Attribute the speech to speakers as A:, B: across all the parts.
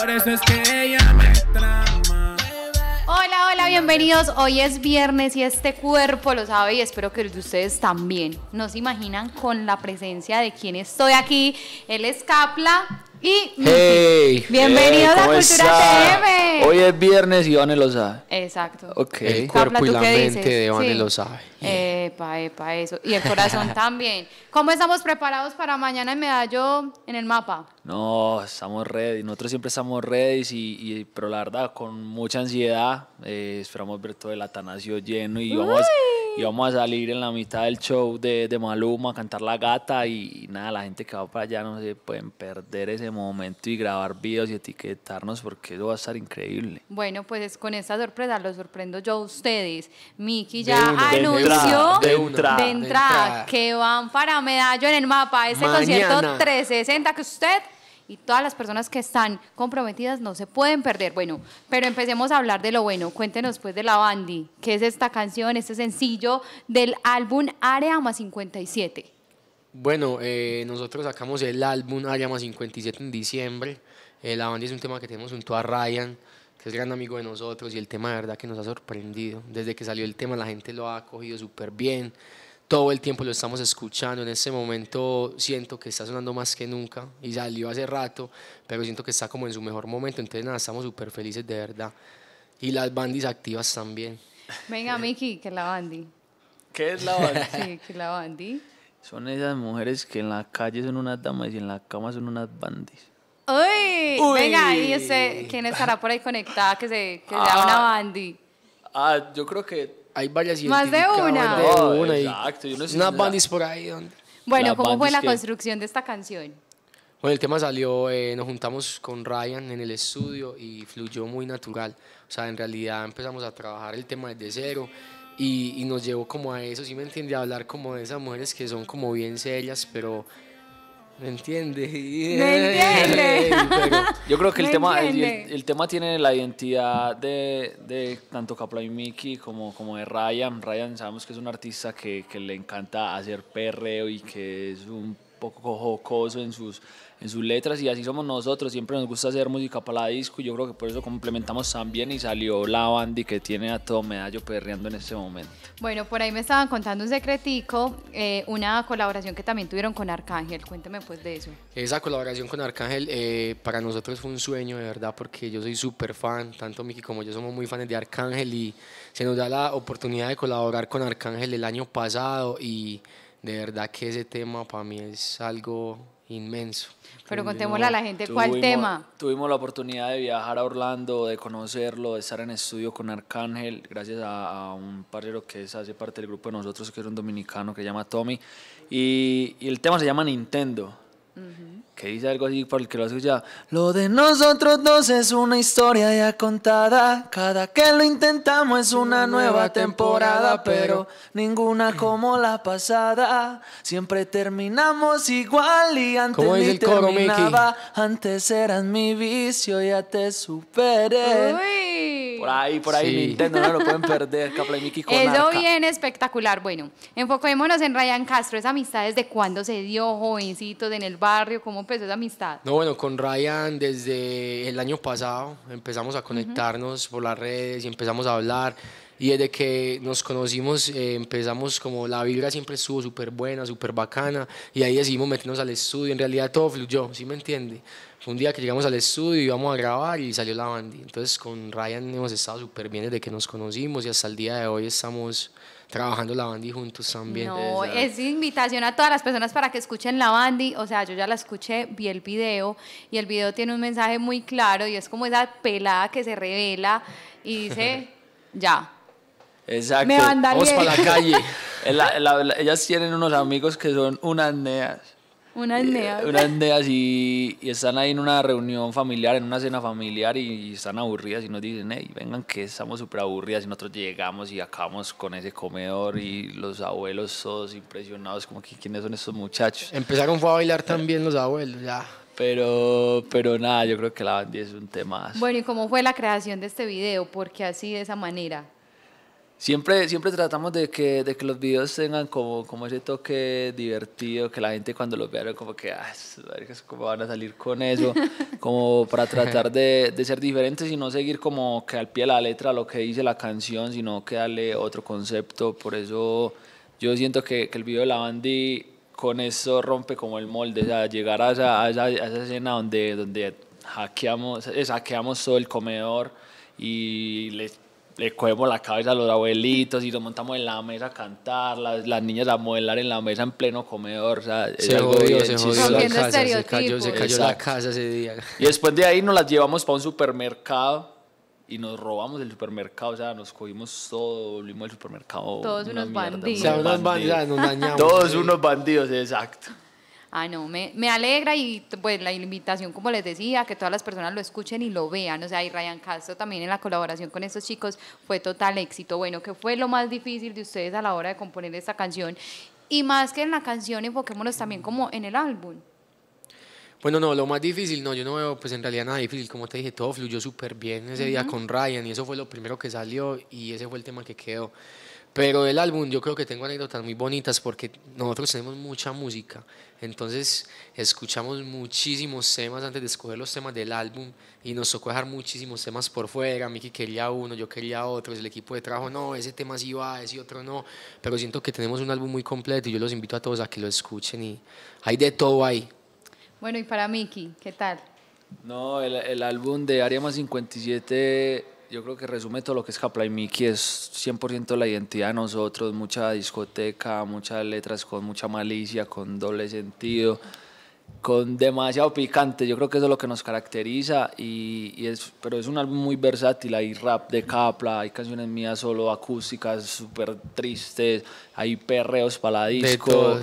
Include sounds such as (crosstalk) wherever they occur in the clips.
A: Por eso es que ella me trama. Hola, hola, bienvenidos. Hoy es viernes y este cuerpo lo sabe y espero que de ustedes también. No se imaginan con la presencia de quien estoy aquí. Él es Capla, y
B: hey, Bienvenidos a cultura TV. Hoy es viernes y Vane lo sabe.
A: Exacto.
B: El cuerpo y la mente de Iván lo sabe.
A: Epa, epa, eso. Y el corazón (laughs) también. ¿Cómo estamos preparados para mañana en Medallo en el mapa?
B: No, estamos ready. Nosotros siempre estamos ready, y, y pero la verdad, con mucha ansiedad. Eh, esperamos ver todo el Atanasio lleno y yo vamos. Y vamos a salir en la mitad del show de, Maluma a cantar La Gata y, nada, la gente que va para allá no se pueden perder ese momento y grabar videos y etiquetarnos porque eso va a estar increíble.
A: Bueno, pues con esta sorpresa lo sorprendo yo a ustedes. Miki ya anunció de, entrada, que van para Medallo en el mapa, ese concierto 360 que usted y todas las personas que están comprometidas no se pueden perder. Bueno, pero empecemos a hablar de lo bueno. Cuéntenos pues de La Bandi, ¿qué es esta canción, este sencillo del álbum Área más 57?
C: Bueno, eh, nosotros sacamos el álbum Área más 57 en diciembre. Eh, la Bandi es un tema que tenemos junto a Ryan, que es gran amigo de nosotros y el tema de verdad que nos ha sorprendido. Desde que salió el tema la gente lo ha cogido súper bien todo el tiempo lo estamos escuchando. En ese momento siento que está sonando más que nunca y salió hace rato, pero siento que está como en su mejor momento. Entonces, nada, estamos súper felices
B: de verdad. Y las bandis activas también.
A: Venga, Miki, que la bandi.
B: ¿Qué es la bandi? (laughs) Sí,
A: que la bandi.
B: Son esas mujeres que en la calle son unas damas y en la cama son unas bandis.
A: ¡Uy! Venga, y ese ¿quién estará por ahí conectada que se, que sea ah. una bandi?
B: Ah, yo creo que hay varias Más de una. Más de una. Exacto. unas bandis por ahí.
A: Bueno, ¿cómo fue la construcción de esta canción?
C: Bueno, el tema salió, eh, nos juntamos con Ryan en el estudio y fluyó muy natural. O sea, en realidad empezamos a trabajar el tema desde cero y, nos llevó como a eso, si ¿sí me entiende? A hablar como de esas mujeres que son como bien serias, pero ¿Me entiende? (laughs) (laughs) yo creo que el tema, el,
B: tema tiene la identidad de, tanto tanto y como, como de Ryan. Ryan sabemos que es un artista que, que le encanta hacer perreo y que es un poco jocoso en sus, en sus letras y así somos nosotros, siempre nos gusta hacer música para la disco y yo creo que por eso complementamos tan bien y salió la bandi que tiene a todo medallo perreando en este momento.
A: Bueno, por ahí me estaban contando un secretico, eh, una colaboración que también tuvieron con Arcángel, cuénteme pues de eso.
C: Esa colaboración con Arcángel eh, para nosotros fue un sueño de verdad porque yo soy súper fan, tanto Miki como yo somos muy fans de Arcángel y se nos da la oportunidad de colaborar con Arcángel el año pasado y de verdad que ese tema para mí es algo
B: inmenso. Pero contémosle a la gente cuál tema. Tuvimos la oportunidad de viajar a Orlando, de conocerlo, de estar en estudio con Arcángel, gracias a, un parero que es, hace parte del grupo de nosotros, que es un dominicano que se llama Tommy. Y, el tema se llama Nintendo que dice algo así por el que lo escucha. Lo de nosotros dos es una historia ya contada. Cada que lo intentamos es una nueva temporada, pero ninguna como la pasada. Siempre terminamos igual y antes ni terminaba. antes eras mi vicio, ya te superé.
A: Por ahí, por ahí, Nintendo, no lo pueden
B: perder, y Mickey con Eso viene bien
A: espectacular. Bueno, enfoquémonos en Ryan Castro, esa amistad desde cuándo se dio, jovencitos, en el barrio, cómo empezó esa amistad.
C: No, bueno, con Ryan desde el año pasado empezamos a conectarnos por las redes y empezamos a hablar. Y desde que nos conocimos eh, empezamos como la vibra siempre estuvo súper buena, súper bacana y ahí decidimos meternos al estudio. En realidad todo fluyó, ¿sí me entiende? Fue un día que llegamos al estudio y íbamos a grabar y salió la bandi. Entonces con Ryan hemos estado súper bien desde que nos conocimos y hasta el día de hoy estamos trabajando la bandi juntos también. No, es
A: invitación a todas las personas para que escuchen la bandi. O sea, yo ya la escuché, vi el video y el video tiene un mensaje muy claro y es como esa pelada que se revela y dice, (laughs) ya,
B: Exacto. Vamos para la calle. (laughs) ellas tienen unos amigos que son unas neas.
A: Unas eh, neas.
B: unas neas y, están ahí en una reunión familiar, en una cena familiar y, están aburridas y nos dicen, hey, vengan que estamos súper aburridas y nosotros llegamos y acabamos con ese comedor y los abuelos todos impresionados como que quiénes son estos muchachos. Empezaron
C: a bailar también los
B: abuelos, ya. Pero, pero nada, yo creo que la bandida es un tema.
A: Bueno, ¿y cómo fue la creación de este video? porque así de esa manera?
B: Siempre, siempre tratamos de que, de que los videos tengan como, como ese toque divertido, que la gente cuando los vea como que, ah, ¿cómo van a salir con eso? (laughs) Como para tratar de, de, ser diferentes y no seguir como que al pie de la letra lo que dice la canción, sino que darle otro concepto. Por eso yo siento que, que el video de la Bandy con eso rompe como el molde, o sea, llegar a esa, a esa, esa escena donde, donde hackeamos, eh, todo el comedor y les le cogemos la cabeza a los abuelitos y nos montamos en la mesa a cantar, las, las niñas a modelar en la mesa en pleno comedor. O sea, se jodió, se jodió la casa, se cayó, se cayó la
C: casa ese día.
B: Y después de ahí nos las llevamos para un supermercado y nos robamos el supermercado, o sea, nos cogimos todo, volvimos al supermercado. Todos unos bandidos. Todos unos bandidos, exacto.
A: Ah, no, me, me alegra y pues la invitación, como les decía, que todas las personas lo escuchen y lo vean. O sea, y Ryan Castro también en la colaboración con estos chicos fue total éxito. Bueno, ¿qué fue lo más difícil de ustedes a la hora de componer esta canción? Y más que en la canción, enfoquémonos también como en el álbum.
C: Bueno, no, lo más difícil, no, yo no veo pues en realidad nada difícil, como te dije, todo fluyó súper bien ese día con Ryan y eso fue lo primero que salió y ese fue el tema que quedó. Pero el álbum, yo creo que tengo anécdotas muy bonitas porque nosotros tenemos mucha música. Entonces, escuchamos muchísimos temas antes de escoger los temas del álbum y nos tocó dejar muchísimos temas por fuera. Miki quería uno, yo quería otro. El equipo de trabajo, no, ese tema sí va, ese otro no. Pero siento que tenemos un álbum muy completo y yo los invito a todos a que lo escuchen y hay de todo ahí.
A: Bueno, y para Miki, ¿qué tal?
B: No, el, el álbum de Área más 57 yo creo que resume todo lo que es Caplay y Miki, es 100% la identidad de nosotros, mucha discoteca, muchas letras con mucha malicia, con doble sentido con demasiado picante. Yo creo que eso es lo que nos caracteriza. Y, es, pero es un álbum muy versátil. Hay rap de capla, hay canciones mías solo acústicas, súper tristes, hay perreos para la disco.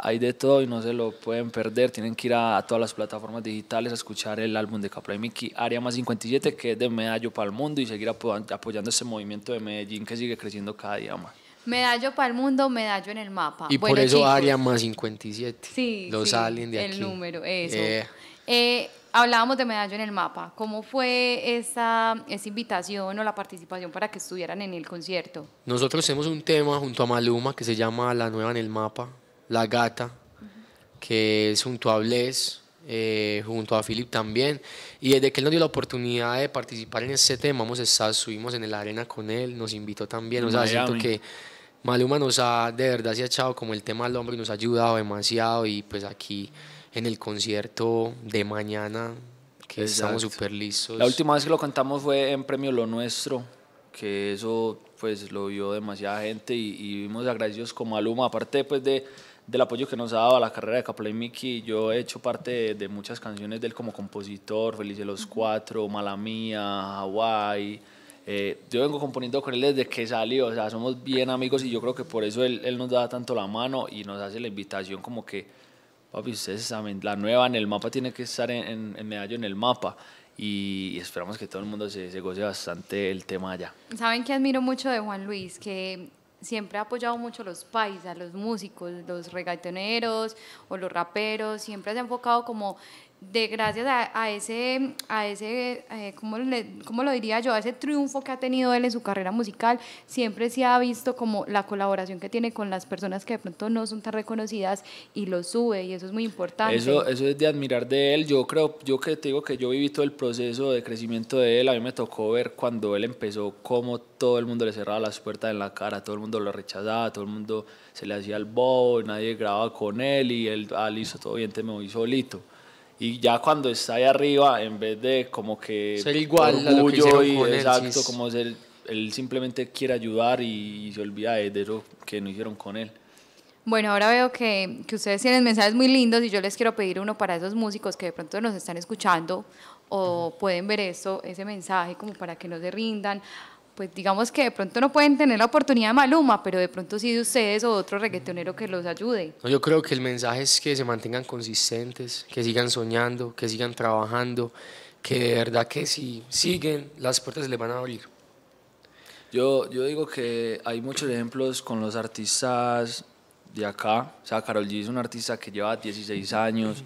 B: hay de todo y no se lo pueden perder. Tienen que ir a, todas las plataformas digitales a escuchar el álbum de Capla y Mickey Área más 57, que es de medallo para el mundo y seguir apoyando ese movimiento de Medellín que sigue creciendo cada día más.
A: Medallo para el mundo, medallo en el mapa. Y por eso Aria área
B: más 57.
A: Sí. Los sí, salen de aquí. El número, eso. Eh. Eh, hablábamos de medallo en el mapa. ¿Cómo fue esa, esa invitación o la participación para que estuvieran en el concierto?
C: Nosotros tenemos un tema junto a Maluma que se llama La Nueva en el Mapa, La Gata, que es junto a Bles, eh, junto a Philip también. Y desde que él nos dio la oportunidad de participar en ese tema, subimos en la arena con él, nos invitó también. O sea, siento que Maluma nos ha, de verdad, se ha echado como el tema al hombro y nos ha ayudado demasiado. Y pues aquí en el concierto de mañana, que estamos súper listos. La última vez que lo
B: cantamos fue en Premio Lo Nuestro, que eso pues lo vio demasiada gente y, vimos agradecidos con Maluma, aparte pues de del apoyo que nos ha dado a la carrera de y Miki. Yo he hecho parte de, muchas canciones de él como compositor, Feliz de los Cuatro, Mala Mía, Hawaii. Eh, yo vengo componiendo con él desde que salió, o sea, somos bien amigos y yo creo que por eso él, nos da tanto la mano y nos hace la invitación como que, papi, ustedes saben, la nueva en el mapa tiene que estar en, en, medallo en el mapa y esperamos que todo el mundo se, se goce bastante el tema allá.
A: Saben que admiro mucho de Juan Luis, que siempre ha apoyado mucho los paisas, los músicos, los reggaetoneros o los raperos, siempre se ha enfocado como de gracias a, ese, a ese eh, ¿cómo, lo diría yo? A ese triunfo que ha tenido él en su carrera musical, siempre se ha visto como la colaboración que tiene con las personas que de pronto no son tan reconocidas y lo sube y eso es muy importante. Eso,
B: eso es de admirar de él. Yo creo, yo que te digo que yo viví todo el proceso de crecimiento de él, a mí me tocó ver cuando él empezó cómo todo el mundo le cerraba las puertas en la cara, todo el mundo lo rechazaba, todo el mundo se le hacía el bobo, nadie grababa con él y él, ah, todo bien, te me voy solito y ya cuando está ahí arriba, en vez de como que ser igual orgullo y, exacto, como él simplemente quiere ayudar y, se olvida de, de, eso que no hicieron con él.
A: Bueno, ahora veo que, que ustedes tienen mensajes muy lindos y yo les quiero pedir uno para esos músicos que de pronto nos están escuchando o pueden ver eso, ese mensaje como para que no se rindan pues digamos que de pronto no pueden tener la oportunidad de Maluma, pero de pronto sí de ustedes o de otro reggaetonero que los ayude.
C: yo creo que el mensaje es que se mantengan consistentes, que sigan soñando, que sigan trabajando, que de verdad que si siguen, las puertas se les van a abrir.
B: Yo, yo digo que hay muchos ejemplos con los artistas de acá. O sea, Carol G es un artista que lleva 16 años.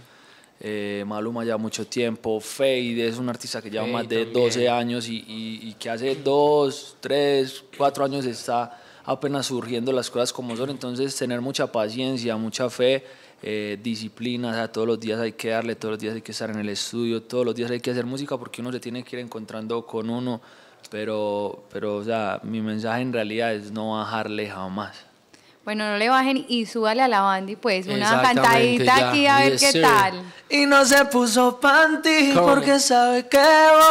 B: Eh, Maluma ya mucho tiempo, Fade es un artista que lleva más de 12 años y, que hace 2, 3, 4 años está apenas surgiendo las cosas como son, entonces tener mucha paciencia, mucha fe, eh, disciplina, todos los días hay que darle, todos los días hay que estar en el estudio, todos los días hay que hacer música porque uno se tiene que ir encontrando con uno, pero, pero o sea, mi mensaje en realidad es no bajarle jamás.
A: Bueno, no le bajen y súbale a la bandy, pues una cantadita aquí a ver qué tal. Y no se puso panty porque sabe que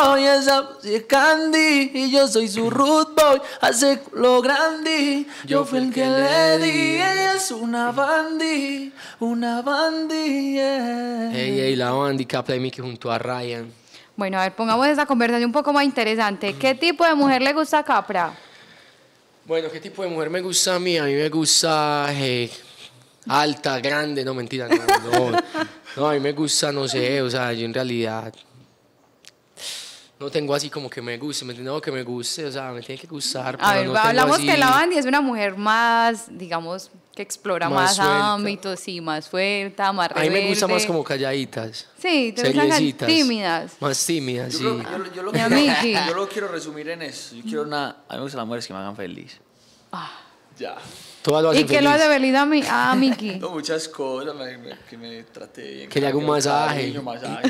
A: voy esa es candy
B: y yo soy su root boy, hace lo grande. Yo, fui el que, le di,
A: ella es una bandy, una bandy. Yeah. Hey, hey,
C: la bandy Mickey junto a Ryan.
A: Bueno, a ver, pongamos esa conversación un poco más interesante. ¿Qué tipo de mujer le gusta a Capra?
C: Bueno, ¿qué tipo de mujer me gusta a mí? A mí me gusta eh, alta, grande, no mentira, no, no, a mí me gusta, no sé, o sea, yo en realidad no tengo así como que me guste, me que me guste, o sea, me tiene que gustar. A pero ver, no hablamos así... que la Bandy
A: es una mujer más, digamos, que explora más, ámbitos, sí, más suelta, más rebelde. A mí me gusta más como
C: calladitas.
A: Sí, tímidas.
C: Más tímidas, yo sí. yo,
B: yo, lo (laughs) quiero, yo, lo quiero, resumir en eso. Yo quiero una... A mí me gustan las mujeres que me hagan feliz.
A: Ah. Ya. lo
B: ¿Y qué lo ha feliz a, mi, a Miki? (laughs) muchas cosas, que me trate bien. Que le haga un masaje. que me... haga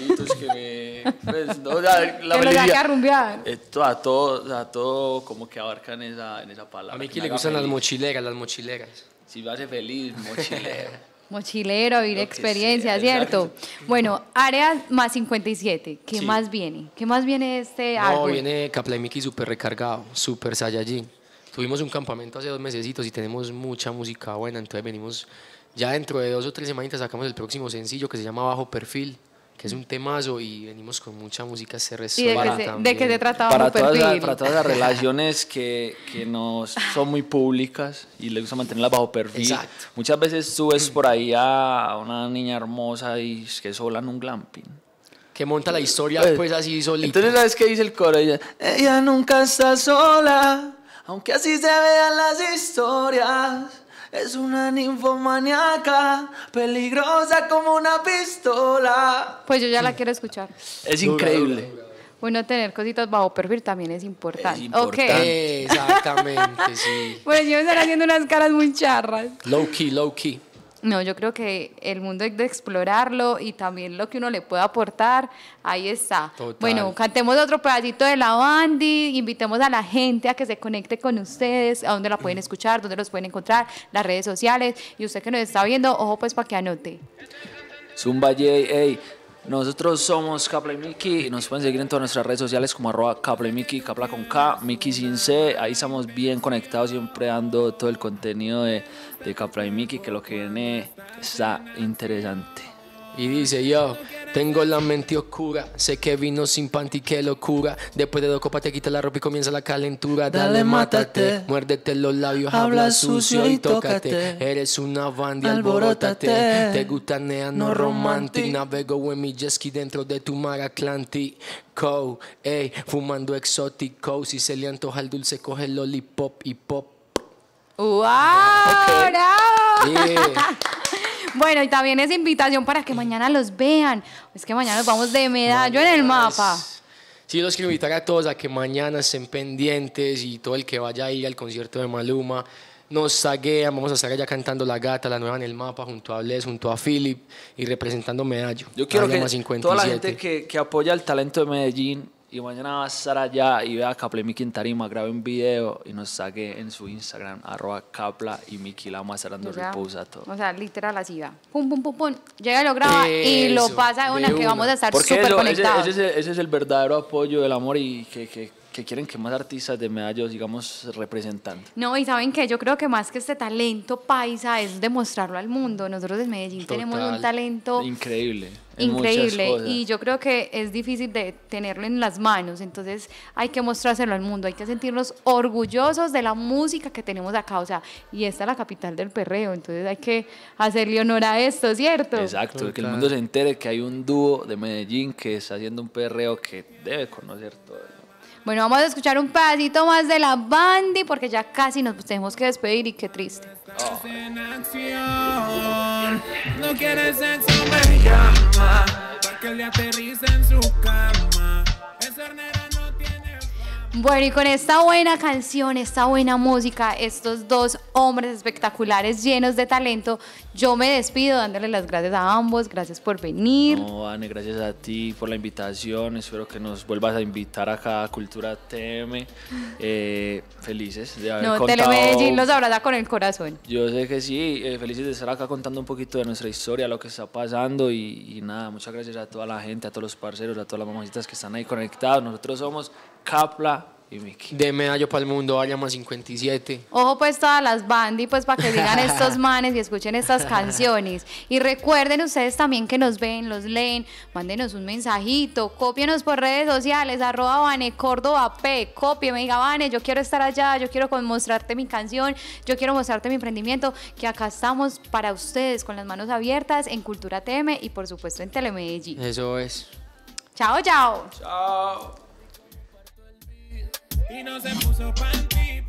B: pues, no, o (laughs) que lo eh, a todo, a, todo, como que abarcan esa, en esa palabra. A Miki le gustan las mochileras, las mochileras. Si me hace feliz, mochilero.
A: (laughs) mochilero, vivir experiencia, ¿cierto? Bueno, área más 57, ¿qué más viene? ¿Qué más viene este no, No,
C: viene Miki súper recargado, súper Saiyajin. Tuvimos un campamento hace dos mesecitos y tenemos mucha música buena, entonces venimos, ya dentro de dos o tres semanitas sacamos el próximo sencillo que se llama Bajo Perfil que es un temazo y venimos con mucha música se resuelve. ¿De qué se, trataba? Para todas, las, para todas las relaciones
B: que, que no son muy públicas y le gusta mantenerlas bajo perfil. Muchas veces tú ves por ahí a una niña hermosa y que sola en un glamping. Que monta la historia eh, pues, así solita. Entonces, ¿sabes que dice el coro? Ella, ella nunca está sola, aunque así se vean las historias.
A: Es una ninfomaniaca, peligrosa como una pistola. Pues yo ya la quiero escuchar. Es
B: increíble.
A: Bueno, tener cositas bajo perfil también es importante. Es importante.
C: Exactamente, sí.
A: (laughs) Bueno, yo me están haciendo unas caras muy charras.
C: Low key, low key.
A: No, yo creo que el mundo hay de explorarlo y también lo que uno le puede aportar, ahí está. Bueno, cantemos otro pedacito de la bandi, invitemos a la gente a que se conecte con ustedes, a donde la pueden escuchar, donde los pueden encontrar, las redes sociales. Y usted que nos está viendo, ojo pues para que anote.
B: Zumba nosotros somos Capla y Miki y nos pueden seguir en todas nuestras redes sociales como arroba Capla y Miki, Capla con K, Miki sin C. Ahí estamos bien conectados, siempre dando todo el contenido de, de Capla y Miki, que lo que viene está interesante. Y dice yo.
C: Tengo la mente oscura, sé que vino sin panty, qué locura. Después de dos copas te quita la ropa y comienza la calentura. Dale, mátate, muérdete los labios, habla sucio y tócate. Eres una banda, alborótate. Te gusta no, Navego en mi jet ski dentro de tu mar Atlántico. Ey, fumando exótico. Si se le antoja el dulce, coge el lollipop y pop. ¡Wow! (laughs)
A: Bueno, y también es invitación para que mañana los vean. Es que mañana nos vamos de medallo en el mapa.
C: Sí, los quiero invitar a todos a que mañana estén pendientes y todo el que vaya ahí al concierto de Maluma nos zaguean. vamos a estar allá cantando La Gata, La Nueva en el Mapa, junto a Bles, junto a Philip y representando Medallo. Yo quiero que toda la gente
B: que, que apoya el talento de Medellín y mañana va a estar allá y vea a Capla y Miki en tarima, grabe un video y nos saque en su Instagram, arroba Capla y Miki, la vamos a estar a todo. O
A: sea, literal así va. Pum, pum, pum, pum. Llega, lo graba y lo pasa de una que vamos a estar súper conectados.
B: Ese, ese, es el verdadero apoyo del amor y que, que que quieren que más artistas de medallos, digamos, representando.
A: No, y saben que yo creo que más que este talento paisa es demostrarlo al mundo. Nosotros en Medellín tenemos un talento
B: increíble. Increíble. Y yo
A: creo que es difícil de tenerlo en las manos. Entonces hay que mostrárselo al mundo, hay que sentirnos orgullosos de la música que tenemos acá. O sea, y esta es la capital del perreo. Entonces hay que hacerle honor a esto, ¿cierto? Exacto, que el
B: mundo se entere que hay un dúo de Medellín que está haciendo un perreo que debe conocer todo.
A: Bueno, vamos a escuchar un pedacito más de la bandi porque ya casi nos tenemos que despedir y qué triste. Bueno, y con esta buena canción, esta buena música, estos dos hombres espectaculares llenos de talento, yo me despido dándole las gracias a ambos, gracias por venir. No,
B: Ana, gracias a ti por la invitación, espero que nos vuelvas a invitar acá a Cultura TM. Eh, felices de haber no, Telemedellín los abraza
A: con el corazón.
B: Yo sé que sí, eh, felices de estar acá contando un poquito de nuestra historia, lo que está pasando y, y nada, muchas gracias a toda la gente, a todos los parceros, a todas las mamacitas que están ahí conectados. Nosotros somos Capla y Miki. De medallo para el mundo, más 57.
A: Ojo pues todas las bandi, pues para que digan estos (laughs) manes y escuchen estas canciones. Y recuerden ustedes también que nos ven, los leen, mándenos un mensajito, cópienos por redes sociales, arroba bane, Córdoba P, cópienme, diga Vane, yo quiero estar allá, yo quiero mostrarte mi canción, yo quiero mostrarte mi emprendimiento, que acá estamos para ustedes con las manos abiertas en Cultura TM y por supuesto en Telemedellín.
C: Eso es.
A: Chao, chao. Chao y no se puso panty